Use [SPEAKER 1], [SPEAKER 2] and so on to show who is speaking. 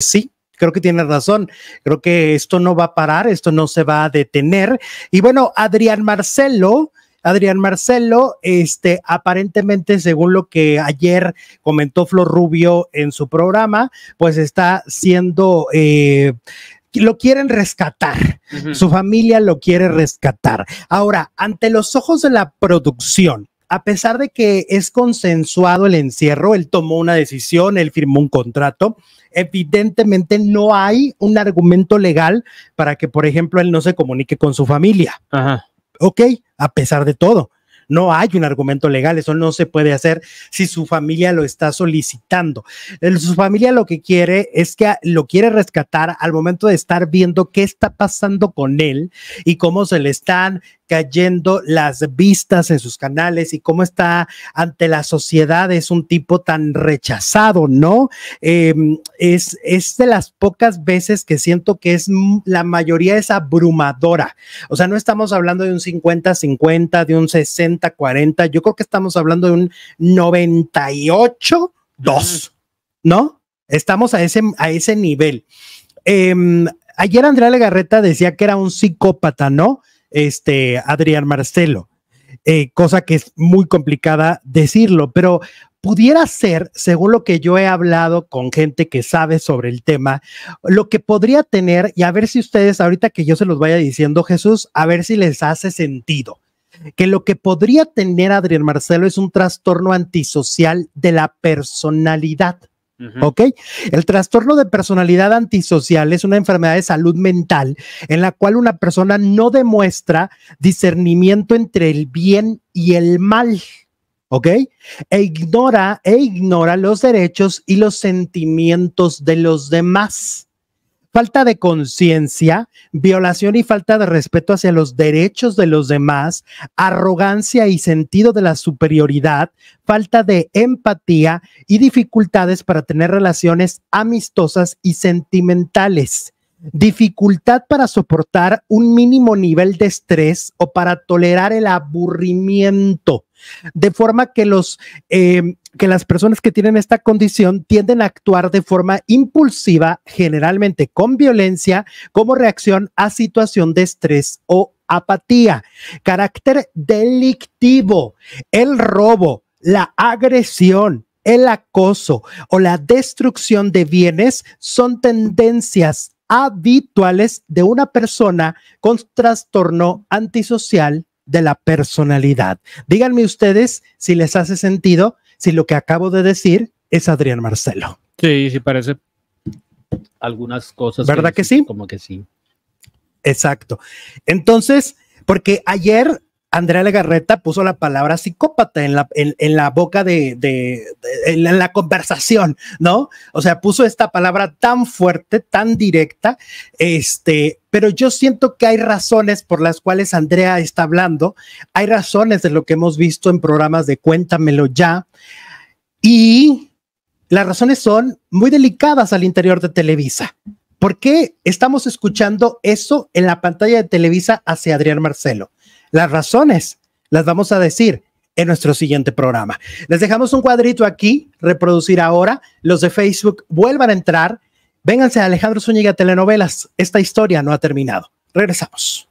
[SPEAKER 1] sí, creo que tiene razón. Creo que esto no va a parar, esto no se va a detener. Y bueno, Adrián Marcelo. Adrián Marcelo, este, aparentemente, según lo que ayer comentó Flor Rubio en su programa, pues está siendo eh, lo quieren rescatar, su familia lo quiere rescatar. Ahora, ante los ojos de la producción, a pesar de que es consensuado el encierro, él tomó una decisión, él firmó un contrato, evidentemente no hay un argumento legal para que, por ejemplo, él no se comunique con su familia. Ajá. Ok, a pesar de todo. No hay un argumento legal, eso no se puede hacer si su familia lo está solicitando. su familia lo que quiere es que lo quiere rescatar al momento de estar viendo qué está pasando con él y cómo se le están cayendo las vistas en sus canales y cómo está ante la sociedad. Es un tipo tan rechazado, ¿no? Em, es, es de las pocas veces que siento que es mm, la mayoría es abrumadora. O sea, no estamos hablando de un 50-50, de un 60 40, yo creo que estamos hablando de un 98, 2, ¿no? Estamos a ese, a ese nivel. Em, ayer Andrea Legarreta decía que era un psicópata, ¿no? Este, Adrián Marcelo, eh, cosa que es muy complicada decirlo, pero pudiera ser, según lo que yo he hablado con gente que sabe sobre el tema, lo que podría tener, y a ver si ustedes, ahorita que yo se los vaya diciendo, Jesús, a ver si les hace sentido que lo que podría tener Adrián Marcelo es un trastorno antisocial de la personalidad. ¿Ok? El trastorno de personalidad antisocial es una enfermedad de salud mental en la cual una persona no demuestra discernimiento entre el bien y el mal. ¿ok? E ignora, e ignora los derechos y los sentimientos de los demás falta de conciencia, violación y falta de respeto hacia los derechos de los demás, arrogancia y sentido de la superioridad, falta de empatía y dificultades para tener relaciones amistosas y sentimentales dificultad para soportar un mínimo nivel de estrés o para tolerar el aburrimiento, de forma que los eh, que las personas que tienen esta condición tienden a actuar de forma impulsiva, generalmente con violencia, como reacción a situación de estrés o apatía. Carácter delictivo, el robo, la agresión, el acoso o la destrucción de bienes son tendencias habituales de una persona con trastorno antisocial de la personalidad. Díganme ustedes si les hace sentido si lo que acabo de decir es Adrián Marcelo. Sí, sí parece algunas cosas. ¿Verdad que, sí? Como que sí. Exacto. Entonces, porque ayer Andrea Legarreta puso la palabra psicópata en la, en, la boca de, la, la, conversación, ¿no? O sea, puso esta palabra tan fuerte, tan directa, este, pero yo siento que hay razones por las cuales Andrea está hablando, hay razones de lo que hemos visto en programas de Cuéntamelo ya, y las razones son muy delicadas al interior de Televisa. ¿Por qué estamos escuchando eso en la pantalla de Televisa hacia Adrián Marcelo? Las razones las vamos a decir en nuestro siguiente programa. Les dejamos un cuadrito aquí, reproducir ahora. Los de Facebook vuelvan a entrar. Vénganse a Alejandro Zúñiga Telenovelas. Esta historia no ha terminado. Regresamos.